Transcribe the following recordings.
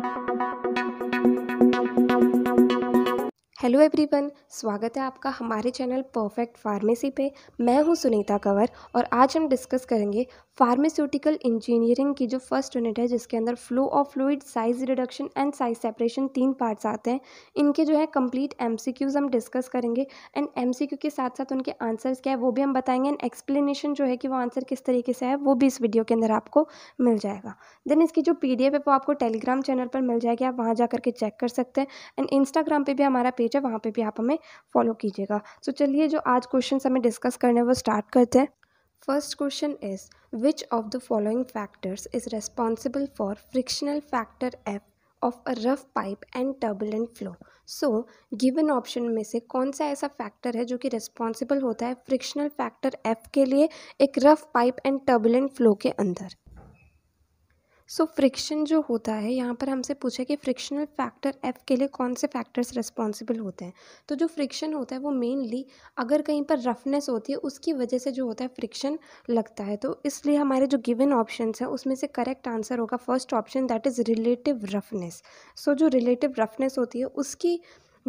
Thank you. Hello everyone स्वागत है आपका हमारे चैनल परफेक्ट फार्मेसी पे मैं हूं सुनीता कंवर और आज हम डिस्कस करेंगे फार्मास्यूटिकल इंजीनियरिंग की जो फर्स्ट यूनिट है जिसके अंदर flow of fluid size reduction and size separation तीन पार्ट्स आते हैं इनके जो है कंप्लीट एमसीक्यूज हम डिस्कस करेंगे एंड एमसीक्यू के साथ साथ उनके आंसर्स क्या है वो भी हम बताएंगे एंड एक्सप्लेनेशन जो है कि वो आंसर किस तरीके से है वो भी इस वीडियो के अंदर आपको मिल जाएगा देन इसकी जो पी है वो आपको टेलीग्राम चैनल पर मिल जाएगी आप वहाँ जा करके चेक कर सकते हैं एंड इंस्टाग्राम पर भी हमारा पेज पेज है वहाँ पे भी आप हमें फॉलो कीजिएगा तो so, चलिए जो आज क्वेश्चन हमें डिस्कस करने वो स्टार्ट करते हैं first question is which of the following factors is responsible for frictional factor F of a rough pipe and turbulent flow so given option में से कौन सा ऐसा फैक्टर है जो कि रेस्पॉन्सिबल होता है फ्रिक्शनल फैक्टर एफ के लिए एक rough pipe and turbulent flow के अंदर सो फ्रिक्शन जो होता है यहाँ पर हमसे पूछा कि फ्रिक्शनल फैक्टर एफ के लिए कौन से फैक्टर्स रिस्पॉन्सिबल होते हैं तो जो फ्रिक्शन होता है वो मेनली अगर कहीं पर रफनेस होती है उसकी वजह से जो होता है फ्रिक्शन लगता है तो इसलिए हमारे जो गिवन ऑप्शन हैं उसमें से करेक्ट आंसर होगा first option that is relative roughness so जो रिलेटिव रफनेस होती है उसकी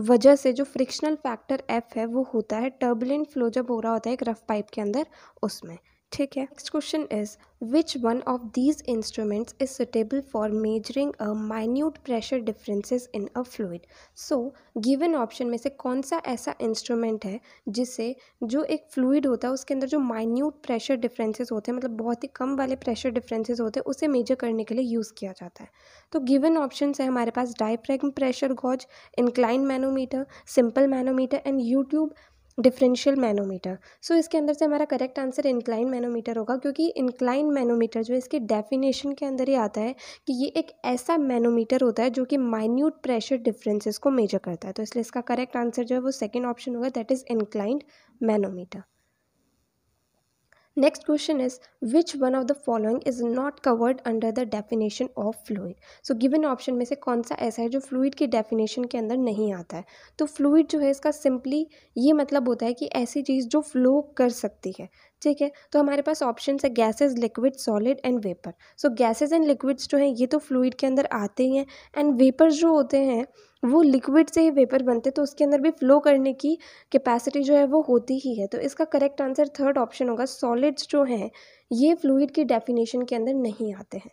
वजह से जो फ्रिक्शनल फैक्टर एफ है वो होता है टर्बलिन फ्लो जब हो रहा होता है एक रफ पाइप के अंदर उसमें ठीक है next question is which one of these instruments is suitable for measuring a minute pressure differences in a fluid so given option में से कौन सा ऐसा इंस्ट्रूमेंट है जिसे जो एक फ्लूड होता है उसके अंदर जो माइन्यूट प्रेशर डिफरेंसेस होते हैं मतलब बहुत ही कम वाले प्रेशर डिफरेंसेज होते हैं उसे मेजर करने के लिए यूज़ किया जाता है तो गिवन ऑप्शन है हमारे पास diaphragm pressure gauge incline manometer simple manometer and U tube differential manometer so इसके अंदर से हमारा करेक्ट आंसर इंक्लाइन मैनोमीटर होगा क्योंकि इंक्लाइन मैनोमीटर जो इसके डेफिनेशन के अंदर ही आता है कि ये एक ऐसा मैनोमीटर होता है जो कि माइन्यूट प्रेशर डिफरेंसेस को मेजर करता है तो इसलिए इसका करेक्ट आंसर जो है वो सेकेंड ऑप्शन होगा that is inclined manometer next question is which one of the following is not covered under the definition of fluid so given option में से कौन सा ऐसा है जो फ्लूइड की डेफिनेशन के अंदर नहीं आता है तो फ्लूड जो है इसका सिंपली ये मतलब होता है कि ऐसी चीज़ जो फ्लो कर सकती है ठीक है तो हमारे पास ऑप्शन है gases liquid solid and vapour so gases and liquids जो हैं ये तो फ्लूड के अंदर आते ही हैं एंड वेपर्स जो होते हैं वो लिक्विड से ही वेपर बनते तो उसके अंदर भी फ़्लो करने की कैपेसिटी जो है वो होती ही है तो इसका करेक्ट आंसर थर्ड ऑप्शन होगा सॉलिड्स जो हैं ये फ्लूड की डेफिनेशन के अंदर नहीं आते हैं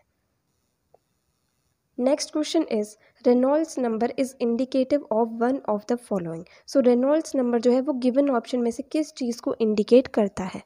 next question is Reynolds number is indicative of one of the following so Reynolds number जो है वो गिवन ऑप्शन में से किस चीज़ को इंडिकेट करता है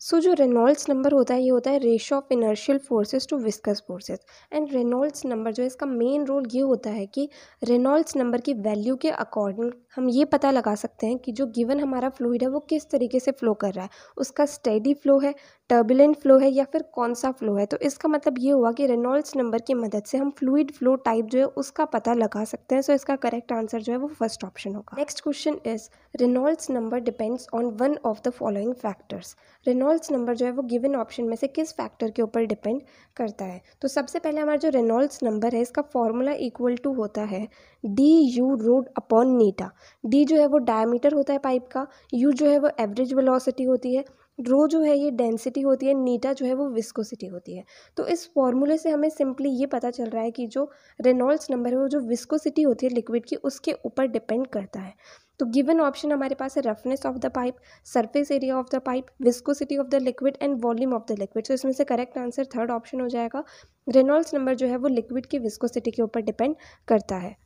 सो so, जो रेनॉल्ड्स नंबर होता है ये होता है ratio of inertial forces to viscous forces and Reynolds number जो है इसका मेन रोल ये होता है कि रेनॉल्ड्स नंबर की वैल्यू के अकॉर्डिंग हम ये पता लगा सकते हैं कि जो गिवन हमारा फ्लूइड है वो किस तरीके से फ्लो कर रहा है उसका स्टेडी फ्लो है टर्बुलेंट फ्लो है या फिर कौन सा फ्लो है तो इसका मतलब ये हुआ कि रेनॉल्ड्स नंबर की मदद से हम फ्लूड फ्लो टाइप जो है उसका पता लगा सकते हैं सो so इसका करेक्ट आंसर जो है वो फर्स्ट ऑप्शन होगा next question is Reynolds number depends on one of the following factors Reynolds number जो है वो गिवन ऑप्शन में से किस फैक्टर के ऊपर डिपेंड करता है तो सबसे पहले हमारा जो रेनॉल्ड्स नंबर है इसका फॉर्मूला इक्वल टू होता है D U rho upon eta D जो है वो डायमीटर होता है पाइप का यू जो है वो एवरेज वेलोसिटी होती है ड्रो जो है ये डेंसिटी होती है नीटा जो है वो विस्कोसिटी होती है तो इस फॉर्मूले से हमें सिंपली ये पता चल रहा है कि जो रेनॉल्ड्स नंबर है वो जो विस्कोसिटी होती है लिक्विड की उसके ऊपर डिपेंड करता है तो गिवन ऑप्शन हमारे पास है roughness of the pipe surface area of the pipe viscosity of the liquid and volume of the liquid so इसमें से करेक्ट आंसर थर्ड ऑप्शन हो जाएगा रेनॉल्ड्स नंबर जो है वो लिक्विड की विस्कोसिटी के ऊपर डिपेंड करता है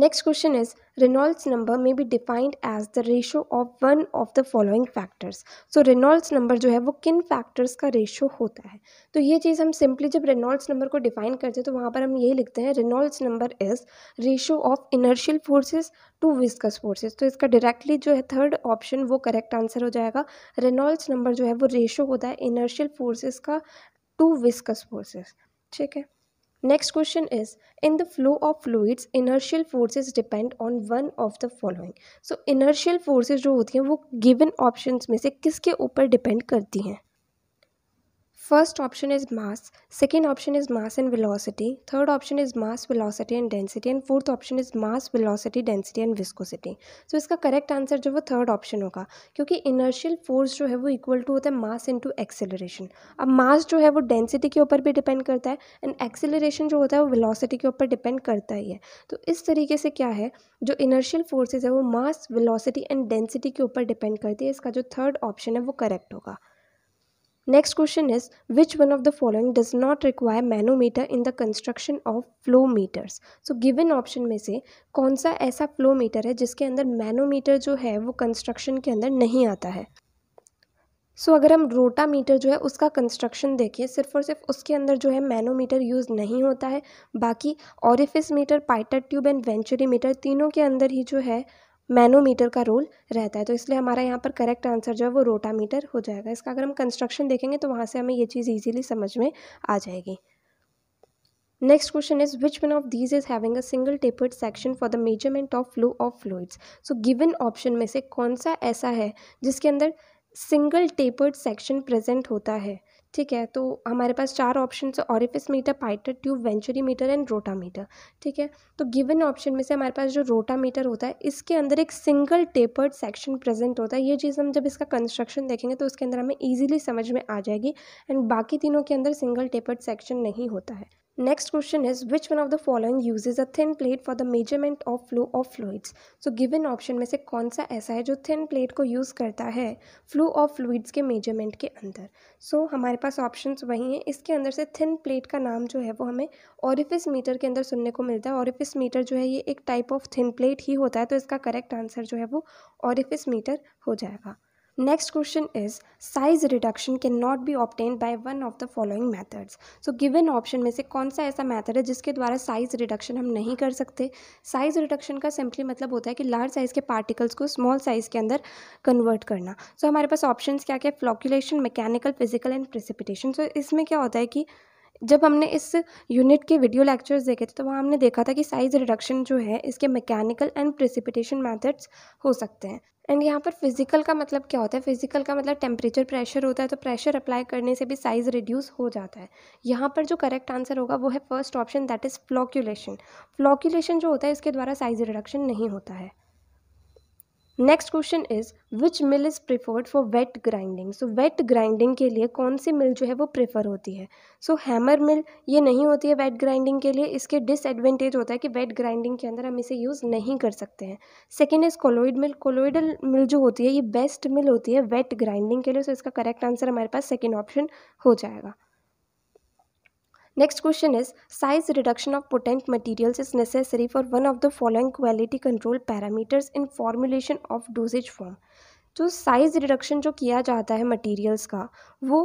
Next question is Reynolds number may be defined as the ratio of one of the following factors. So Reynolds number जो है वो किन factors का ratio होता है तो ये चीज़ हम simply जब Reynolds number को define करते हैं तो वहाँ पर हम ये लिखते हैं Reynolds number is ratio of inertial forces to viscous forces तो इसका डायरेक्टली जो है थर्ड ऑप्शन वो करेक्ट आंसर हो जाएगा रेनॉल्ड्स नंबर जो है वो रेशो होता है इनर्शियल फोर्सेस का टू विस्कस फोर्सेस ठीक है next question is in the flow of fluids inertial forces depend on one of the following so inertial forces जो होती हैं वो गिवन ऑप्शन में से किसके ऊपर डिपेंड करती हैं first option is mass second option is mass and velocity, third option is mass velocity and density and fourth option is mass velocity, density and viscosity so इसका करेक्ट आंसर जो वो third option होगा क्योंकि inertial force जो है वो equal to होता है मास इन टू एक्सेलरेशन अब मास जो है वो डेंसिटी के ऊपर भी डिपेंड करता है एंड एक्सेलरेशन जो होता है वो विलोसिटी के ऊपर डिपेंड करता ही है तो इस तरीके से क्या है जो इनर्शियल फोर्सेज है वो मास विलॉसिटी एंड डेंसिटी के ऊपर डिपेंड करती है इसका जो थर्ड ऑप्शन है वो करेक्ट होगा next question is which one of the following does not require manometer in the construction of flow meters so given option में से कौन सा ऐसा फ्लो मीटर है जिसके अंदर मैनोमीटर जो है वो कंस्ट्रक्शन के अंदर नहीं आता है सो so, अगर हम रोटा मीटर जो है उसका कंस्ट्रक्शन देखिए सिर्फ और सिर्फ उसके अंदर जो है मैनोमीटर यूज़ नहीं होता है बाकी orifice meter pitot tube and venturi meter तीनों के अंदर ही जो है मैनोमीटर का रोल रहता है तो इसलिए हमारा यहाँ पर करेक्ट आंसर जो है वो रोटामीटर हो जाएगा इसका अगर हम कंस्ट्रक्शन देखेंगे तो वहाँ से हमें ये चीज़ ईजिली समझ में आ जाएगी next question is which one of these is having a single tapered section for the measurement of flow of fluids so given option में से कौन सा ऐसा है जिसके अंदर सिंगल टेपर्ड सेक्शन प्रेजेंट होता है ठीक है तो हमारे पास चार ऑप्शन है orifice meter pitot tube venturi meter and rotameter ठीक है तो गिवन ऑप्शन में से हमारे पास जो रोटा मीटर होता है इसके अंदर एक सिंगल टेपर्ड सेक्शन प्रेजेंट होता है ये चीज़ हम जब इसका कंस्ट्रक्शन देखेंगे तो उसके अंदर हमें ईजिली समझ में आ जाएगी एंड बाकी तीनों के अंदर सिंगल टेपर्ड सेक्शन नहीं होता है next question is which one of the following use is a thin plate for the measurement of flow of fluids so given option में से कौन सा ऐसा है जो थिन प्लेट को यूज़ करता है फ्लो ऑफ फ्लूड्स के मेजरमेंट के अंदर सो so, हमारे पास ऑप्शन वही हैं इसके अंदर से थिन प्लेट का नाम जो है वो हमें ऑरिफिस मीटर के अंदर सुनने को मिलता है ऑरिफिस मीटर जो है ये एक टाइप ऑफ थिन प्लेट ही होता है तो इसका करेक्ट आंसर जो है वो ऑरिफिस मीटर हो जाएगा next question is size reduction can not be obtain by one of the following methods so given option में से कौन सा ऐसा मैथड है जिसके द्वारा साइज रिडक्शन हम नहीं कर सकते साइज रिडक्शन का सिंपली मतलब होता है कि लार्ज साइज के पार्टिकल्स को स्मॉल साइज के अंदर कन्वर्ट करना सो so, हमारे पास ऑप्शन क्या क्या flocculation mechanical physical and precipitation so इसमें क्या होता है कि जब हमने इस यूनिट के वीडियो लेक्चर्स देखे थे तो वहाँ हमने देखा था कि साइज़ रिडक्शन जो है इसके मैकेनिकल एंड प्रेसिपिटेशन मेथड्स हो सकते हैं एंड यहाँ पर फिजिकल का मतलब क्या होता है फिजिकल का मतलब टेम्परेचर प्रेशर होता है तो प्रेशर अप्लाई करने से भी साइज़ रिड्यूस हो जाता है यहाँ पर जो करेक्ट आंसर होगा वो है first option that is flocculation flocculation जो होता है इसके द्वारा साइज़ रिडक्शन नहीं होता है next question is which mill is preferred for wet grinding so wet grinding के लिए कौन सी मिल जो है वो प्रेफर होती है सो हैमर मिल ये नहीं होती है वेट ग्राइंडिंग के लिए इसके डिसएडवेंटेज होता है कि वेट ग्राइंडिंग के अंदर हम इसे यूज़ नहीं कर सकते हैं second is colloid mill colloidal mill जो होती है ये बेस्ट मिल होती है वेट ग्राइंडिंग के लिए सो so इसका करेक्ट आंसर हमारे पास सेकेंड ऑप्शन हो जाएगा next question is size reduction of potent materials is necessary for one of the following quality control parameters in formulation of dosage form तो size reduction जो किया जाता है मटीरियल्स का वो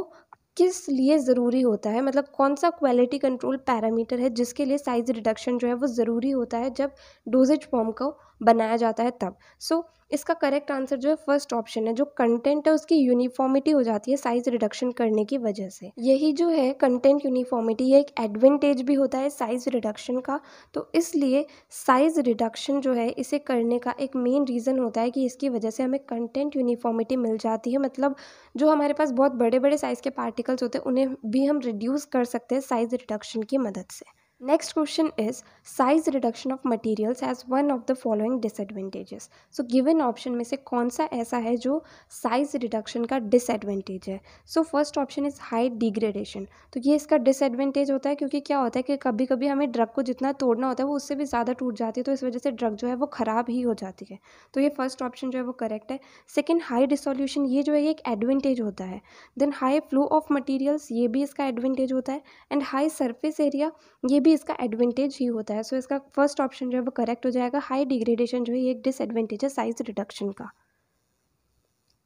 किस लिए ज़रूरी होता है मतलब कौन सा क्वालिटी कंट्रोल पैरामीटर है जिसके लिए साइज रिडक्शन जो है वो ज़रूरी होता है जब डोजेज फॉर्म को बनाया जाता है तब सो so, इसका करेक्ट आंसर जो है फर्स्ट ऑप्शन है जो कंटेंट है उसकी यूनिफॉर्मिटी हो जाती है साइज रिडक्शन करने की वजह से यही जो है कंटेंट यूनिफॉर्मिटी है एक एडवांटेज भी होता है साइज रिडक्शन का तो इसलिए साइज रिडक्शन जो है इसे करने का एक मेन रीज़न होता है कि इसकी वजह से हमें कंटेंट यूनिफॉर्मिटी मिल जाती है मतलब जो हमारे पास बहुत बड़े बड़े साइज़ के पार्टिकल्स होते हैं उन्हें भी हम रिड्यूस कर सकते हैं साइज रिडक्शन की मदद से next question is size reduction of materials as one of the following disadvantages so given option में से कौन सा ऐसा है जो साइज रिडक्शन का डिसएडवेंटेज है so first option is high degradation तो ये इसका डिसएडवेंटेज होता है क्योंकि क्या होता है कि कभी कभी हमें ड्रग को जितना तोड़ना होता है वो उससे भी ज़्यादा टूट जाती है तो इस वजह से ड्रग जो है वो ख़राब ही हो जाती है तो ये फर्स्ट ऑप्शन जो है वो करेक्ट है सेकेंड हाई डिसोल्यूशन ये जो है ये एक एडवेंटेज होता है then high flow of materials ये भी इसका एडवेंटेज होता है एंड हाई सर्फेस एरिया ये भी इसका एडवांटेज ही होता है सो so इसका फर्स्ट ऑप्शन जो है वो करेक्ट हो जाएगा हाई डिग्रेडेशन जो है एक डिसएडवांटेज है साइज रिडक्शन का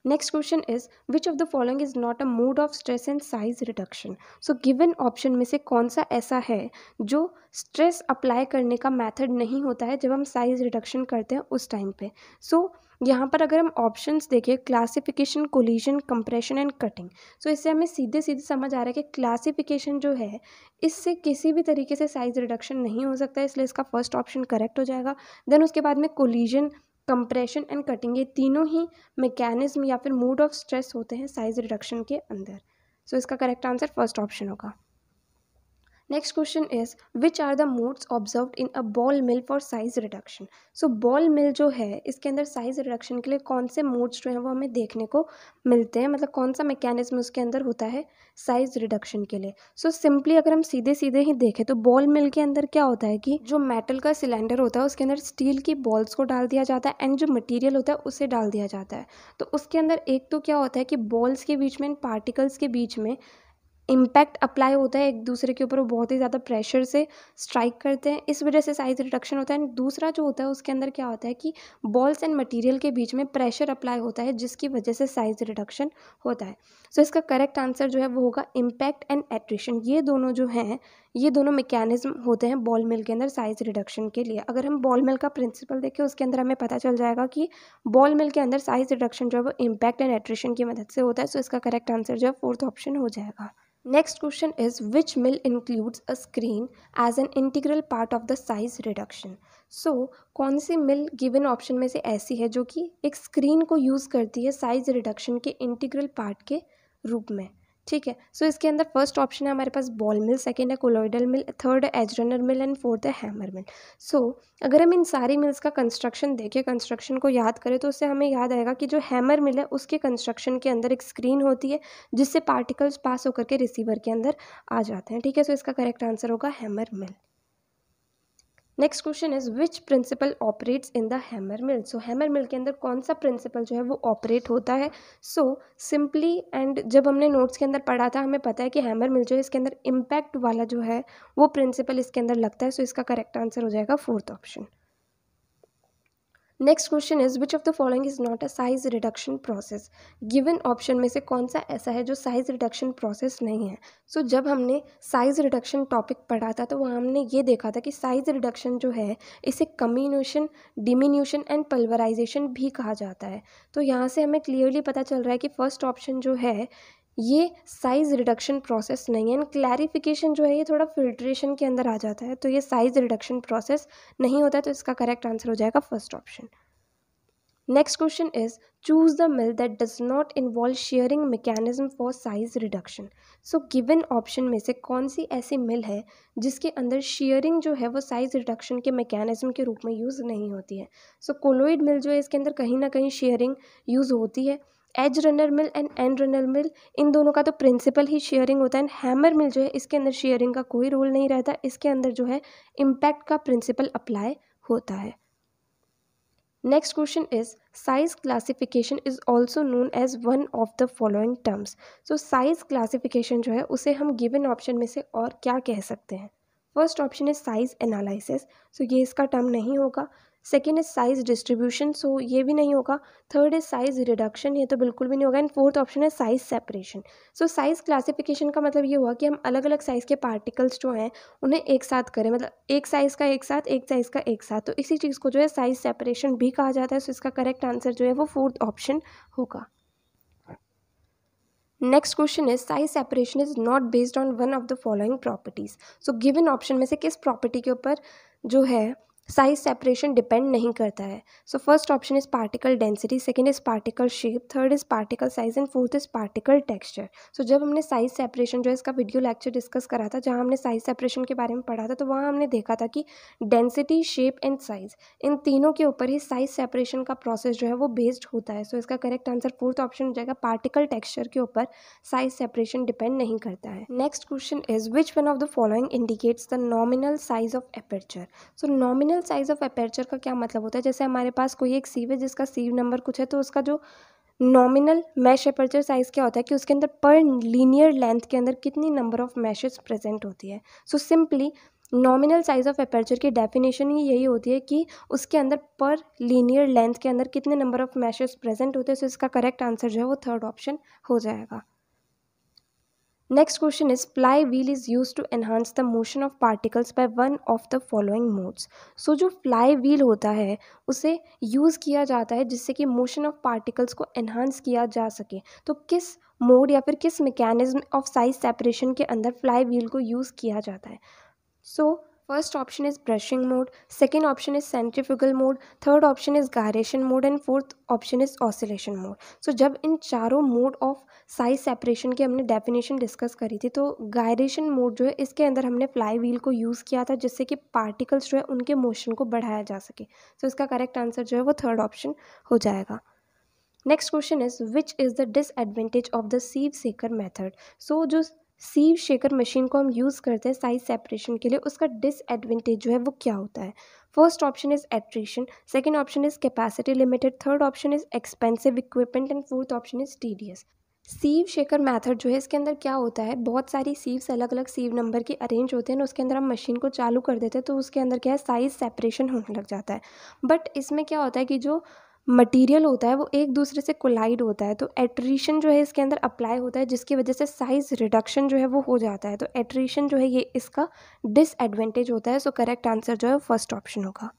next question is which of the following is not a mode of stress and size reduction so given option में से कौन सा ऐसा है जो स्ट्रेस अप्लाई करने का मैथड नहीं होता है जब हम साइज रिडक्शन करते हैं उस टाइम पे सो so, यहाँ पर अगर हम ऑप्शंस देखें classification collision compression and cutting so इससे हमें सीधे सीधे समझ आ रहा है कि क्लासिफिकेशन जो है इससे किसी भी तरीके से साइज रिडक्शन नहीं हो सकता है इसलिए इसका फर्स्ट ऑप्शन करेक्ट हो जाएगा देन उसके बाद में कोलिजन कंप्रेशन एंड कटिंग ये तीनों ही मैकेनिज्म या फिर मूड ऑफ स्ट्रेस होते हैं साइज़ रिडक्शन के अंदर सो so, इसका करेक्ट आंसर फर्स्ट ऑप्शन होगा next question is which are the modes observe in a ball mill for size reduction so ball mill जो है इसके अंदर साइज रिडक्शन के लिए कौन से मोड्स जो हैं वो हमें देखने को मिलते हैं मतलब कौन सा मैकेनिज्म उसके अंदर होता है साइज रिडक्शन के लिए सो so, सिंपली अगर हम सीधे सीधे ही देखें तो बॉल मिल के अंदर क्या होता है कि जो मेटल का सिलेंडर होता है उसके अंदर स्टील की बॉल्स को डाल दिया जाता है एंड जो मटीरियल होता है उसे डाल दिया जाता है तो उसके अंदर एक तो क्या होता है कि बॉल्स के बीच में पार्टिकल्स के बीच में इम्पैक्ट अप्लाई होता है एक दूसरे के ऊपर वो बहुत ही ज़्यादा प्रेशर से स्ट्राइक करते हैं इस वजह से साइज़ रिडक्शन होता है एंड दूसरा जो होता है उसके अंदर क्या होता है कि बॉल्स एंड मटेरियल के बीच में प्रेशर अप्लाई होता है जिसकी वजह से साइज़ रिडक्शन होता है सो so, इसका करेक्ट आंसर जो है वो होगा इम्पैक्ट एंड एट्रिशन ये दोनों जो हैं ये दोनों मैकेनिज्म होते हैं बॉल मिल के अंदर साइज़ रिडक्शन के लिए अगर हम बॉल मिल का प्रिंसिपल देखें उसके अंदर हमें पता चल जाएगा कि बॉल मिल के अंदर साइज़ रिडक्शन जो है वो इम्पैक्ट एंड एट्रिशन की मदद से होता है सो so, इसका करेक्ट आंसर जो है फोर्थ ऑप्शन हो जाएगा next question is which mill includes a screen as an integral part of the size reduction so कौन सी मिल गिवन ऑप्शन में से ऐसी है जो कि एक स्क्रीन को यूज़ करती है साइज रिडक्शन के इंटीग्रल पार्ट के रूप में ठीक है सो so, इसके अंदर फर्स्ट ऑप्शन है हमारे पास बॉल मिल सेकेंड है कोलोइडल मिल थर्ड है एजरनर मिल एंड फोर्थ है हैमर मिल सो so, अगर हम इन सारी मिल्स का कंस्ट्रक्शन देखें कंस्ट्रक्शन को याद करें तो उससे हमें याद आएगा कि जो हैमर मिल है उसके कंस्ट्रक्शन के अंदर एक स्क्रीन होती है जिससे पार्टिकल्स पास होकर के रिसीवर के अंदर आ जाते हैं ठीक है सो so, इसका करेक्ट आंसर होगा hammer mill next question is which principle operates in the hammer mill so hammer mill के अंदर कौन सा प्रिंसिपल जो है वो ऑपरेट होता है सो सिंपली एंड जब हमने नोट्स के अंदर पढ़ा था हमें पता है कि हैमर मिल जो है इसके अंदर इम्पैक्ट वाला जो है वो प्रिंसिपल इसके अंदर लगता है सो so इसका करेक्ट आंसर हो जाएगा fourth option next question is which of the following is not a size reduction process given option में से कौन सा ऐसा है जो साइज रिडक्शन प्रोसेस नहीं है सो so, जब हमने साइज रिडक्शन टॉपिक पढ़ा था तो वहाँ हमने ये देखा था कि साइज रिडक्शन जो है इसे कम्यूनेशन डिमिन्यूशन एंड पल्वराइजेशन भी कहा जाता है तो यहाँ से हमें क्लियरली पता चल रहा है कि फर्स्ट ऑप्शन जो है ये साइज़ रिडक्शन प्रोसेस नहीं है एंड क्लैरिफिकेशन जो है ये थोड़ा फिल्ट्रेशन के अंदर आ जाता है तो ये साइज़ रिडक्शन प्रोसेस नहीं होता है तो इसका करेक्ट आंसर हो जाएगा first option next question is choose the mill that does not involve shearing mechanism for size reduction so given option में से कौन सी ऐसी मिल है जिसके अंदर शेयरिंग जो है वो साइज रिडक्शन के मैकेनिज्म के रूप में यूज़ नहीं होती है सो कोलोइड मिल जो है इसके अंदर कहीं ना कहीं शेयरिंग यूज़ होती है edge runner mill and end runner mill इन दोनों का तो प्रिंसिपल ही शेयरिंग होता है एंड हैमर मिल जो है इसके अंदर शेयरिंग का कोई रोल नहीं रहता इसके अंदर जो है इम्पैक्ट का प्रिंसिपल अप्लाई होता है next question is size classification is also known as one of the following terms so size classification जो है उसे हम गिवन ऑप्शन में से और क्या कह सकते हैं first option is size analysis so ये इसका टर्म नहीं होगा second is size distribution so ये भी नहीं होगा थर्ड इज साइज़ रिडक्शन ये तो बिल्कुल भी नहीं होगा एंड फोर्थ ऑप्शन है size separation so size classification का मतलब ये हुआ कि हम अलग अलग साइज़ के पार्टिकल्स जो हैं उन्हें एक साथ करें मतलब एक साइज़ का एक साथ एक साइज़ का एक साथ तो इसी चीज़ को जो है साइज़ सेपरेशन भी कहा जाता है सो so इसका करेक्ट आंसर जो है वो फोर्थ ऑप्शन होगा next question is size separation is not based on one of the following properties so given option में से किस प्रॉपर्टी के ऊपर जो है साइज सेपरेशन डिपेंड नहीं करता है so first option is particle density second is particle shape third is particle size and fourth is particle texture so जब हमने साइज सेपरेशन जो है इसका वीडियो लेक्चर डिस्कस करा था जहाँ हमने साइज सेपरेशन के बारे में पढ़ा था तो वहाँ हमने देखा था कि डेंसिटी शेप एंड साइज इन तीनों के ऊपर ही साइज सेपरेशन का प्रोसेस जो है वो बेस्ड होता है सो so इसका करेक्ट आंसर फोर्थ ऑप्शन हो जाएगा पार्टिकल टेक्स्चर के ऊपर साइज सेपरेशन डिपेंड नहीं करता है next question is which one of the following indicates the nominal size of aperture so nominal nominal size of aperture का क्या मतलब होता है जैसे हमारे पास कोई एक सीव है जिसका सीव नंबर कुछ है तो उसका जो नॉमिनल मैश अपर्चर साइज़ क्या होता है कि उसके अंदर पर लीनियर लेंथ के अंदर कितनी नंबर ऑफ मैशेज प्रेजेंट होती है so simply nominal size of aperture की डेफिनेशन ही यही होती है कि उसके अंदर पर लीनियर लेंथ के अंदर कितने नंबर ऑफ मैशेज प्रेजेंट होते हैं सो इसका करेक्ट आंसर जो है वो थर्ड ऑप्शन हो जाएगा next question is fly wheel is use to enhance the motion of particles by one of the following modes so जो फ्लाई व्हील होता है उसे यूज किया जाता है जिससे कि मोशन ऑफ पार्टिकल्स को एनहांस किया जा सके तो किस मोड या फिर किस मैकेनिज्म ऑफ साइज सेपरेशन के अंदर फ्लाई व्हील को यूज किया जाता है so so, first option is brushing mode second option is centrifugal mode third option is gyration mode and fourth option is oscillation mode so जब इन चारों mode of size separation की हमने definition discuss करी थी तो गायरेशन मोड जो है इसके अंदर हमने फ्लाई व्हील को यूज़ किया था जिससे कि पार्टिकल्स जो है उनके मोशन को बढ़ाया जा सके सो so इसका करेक्ट आंसर जो है वो थर्ड ऑप्शन हो जाएगा next question is which is the disadvantage of the sieve shaker method so sieve सीव शेकर मशीन को हम यूज़ करते हैं साइज सेपरेशन के लिए उसका डिसएडवेंटेज जो है वो क्या होता है first option is attrition second option is capacity limited third option is expensive equipment and fourth option is tedious sieve shaker method जो है इसके अंदर क्या होता है बहुत सारी सीव्स अलग अलग सीव नंबर की अरेंज होते हैं उसके अंदर हम मशीन को चालू कर देते हैं तो उसके अंदर क्या है साइज़ सेपरेशन होने लग जाता है बट इसमें क्या होता है कि जो मटेरियल होता है वो एक दूसरे से कोलाइड होता है तो एट्रीशन जो है इसके अंदर अप्लाई होता है जिसकी वजह से साइज़ रिडक्शन जो है वो हो जाता है तो एट्रीशन जो है ये इसका डिसएडवांटेज होता है सो करेक्ट आंसर जो है फर्स्ट ऑप्शन होगा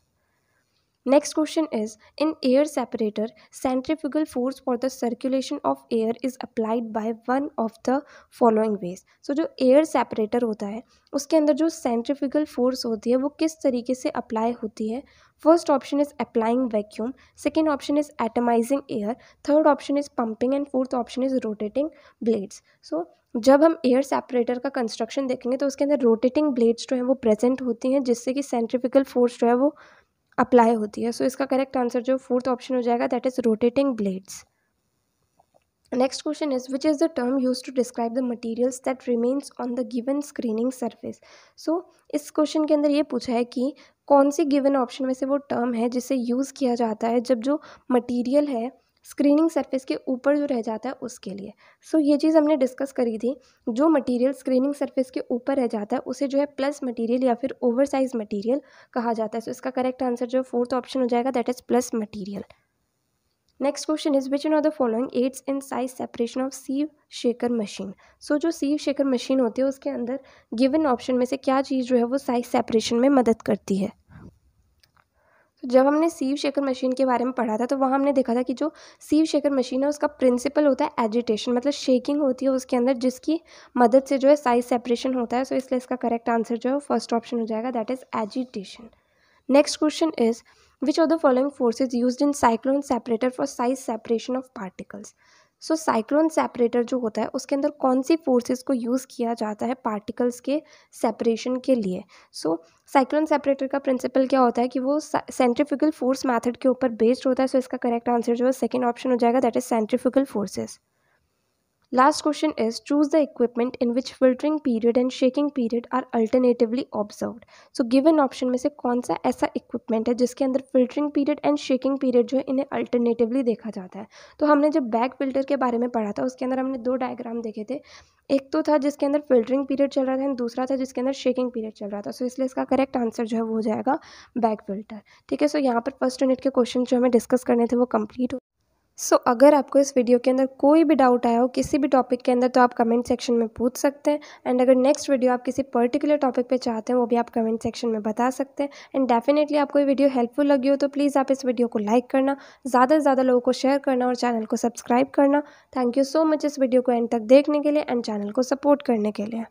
next question is in air separator centrifugal force for the circulation of air is applied by one of the following ways so air एयर सेपरेटर होता है उसके अंदर जो सेंट्रिफ्यूगल फोर्स होती है वो किस तरीके से अप्लाई होती है first option is applying vacuum second option is atomizing air third option is pumping and fourth option is rotating blades so जब हम एयर सेपरेटर का कंस्ट्रक्शन देखेंगे तो उसके अंदर रोटेटिंग ब्लेड्स जो हैं वो प्रेजेंट होती हैं जिससे कि सेंट्रिफिकल फोर्स जो है वो अप्लाई होती है सो so, इसका करेक्ट आंसर जो फोर्थ ऑप्शन हो जाएगा that is rotating blades next question is which is the term use to describe the materials that remains on the given screening surface so इस question के अंदर ये पूछा है कि कौन सी गिवन ऑप्शन में से वो टर्म है जिसे यूज़ किया जाता है जब जो मटीरियल है स्क्रीनिंग सरफेस के ऊपर जो रह जाता है उसके लिए सो so, ये चीज़ हमने डिस्कस करी थी जो मटेरियल स्क्रीनिंग सरफेस के ऊपर रह जाता है उसे जो है प्लस मटेरियल या फिर ओवरसाइज मटेरियल कहा जाता है सो so, इसका करेक्ट आंसर जो फोर्थ ऑप्शन हो जाएगा that is plus material next question is which in of the following aids in size separation of sieve shaker machine so sieve सीव शेकर मशीन होती है उसके अंदर गिवन ऑप्शन में से क्या चीज़ जो है वो साइज सेपरेशन में मदद करती है तो जब हमने सीव शेकर मशीन के बारे में पढ़ा था तो वहाँ हमने देखा था कि जो सीव शेकर मशीन है उसका प्रिंसिपल होता है एजिटेशन मतलब शेकिंग होती है उसके अंदर जिसकी मदद से जो है साइज सेपरेशन होता है सो इसलिए इसका करेक्ट आंसर जो है फर्स्ट ऑप्शन हो जाएगा that is agitation next question is which are the following forces use in cyclone separator for size separation of particles so cyclone separator जो होता है उसके अंदर कौन सी फोर्सेज को यूज़ किया जाता है पार्टिकल्स के सेपरेशन के लिए सो साइक्लोन सेपरेटर का प्रिंसिपल क्या होता है कि वो सेंट्रिफिकल फोर्स मैथड के ऊपर बेस्ड होता है सो so इसका करेक्ट आंसर जो है सेकेंड ऑप्शन हो जाएगा that is centrifugal forces Last question is choose the equipment in which filtering period and shaking period are alternatively observed. So given option में से कौन सा ऐसा equipment है जिसके अंदर filtering period and shaking period जो है इन्हें alternatively देखा जाता है तो हमने जब बैक फिल्टर के बारे में पढ़ा था उसके अंदर हमने दो डायग्राम देखे थे एक तो था जिसके अंदर फिल्टरिंग पीरियड चल रहा था दूसरा था जिसके अंदर शेकिंग पीरियड चल रहा था सो so, इसलिए इसका करेक्ट आंसर जो है वो हो जाएगा बैक फिल्टर ठीक है सो यहाँ पर फर्स्ट यूनिट के क्वेश्चन जो हमें डिस्कस करने थे वो कम्प्लीट हो सो so, अगर आपको इस वीडियो के अंदर कोई भी डाउट आया हो किसी भी टॉपिक के अंदर तो आप कमेंट सेक्शन में पूछ सकते हैं एंड अगर नेक्स्ट वीडियो आप किसी पर्टिकुलर टॉपिक पे चाहते हैं वो भी आप कमेंट सेक्शन में बता सकते हैं एंड डेफिनेटली आपको ये वीडियो हेल्पफुल लगी हो तो प्लीज़ आप इस वीडियो को लाइक करना ज़्यादा से ज़्यादा लोगों को शेयर करना और चैनल को सब्सक्राइब करना थैंक यू सो मच इस वीडियो को एंड तक देखने के लिए एंड चैनल को सपोर्ट करने के लिए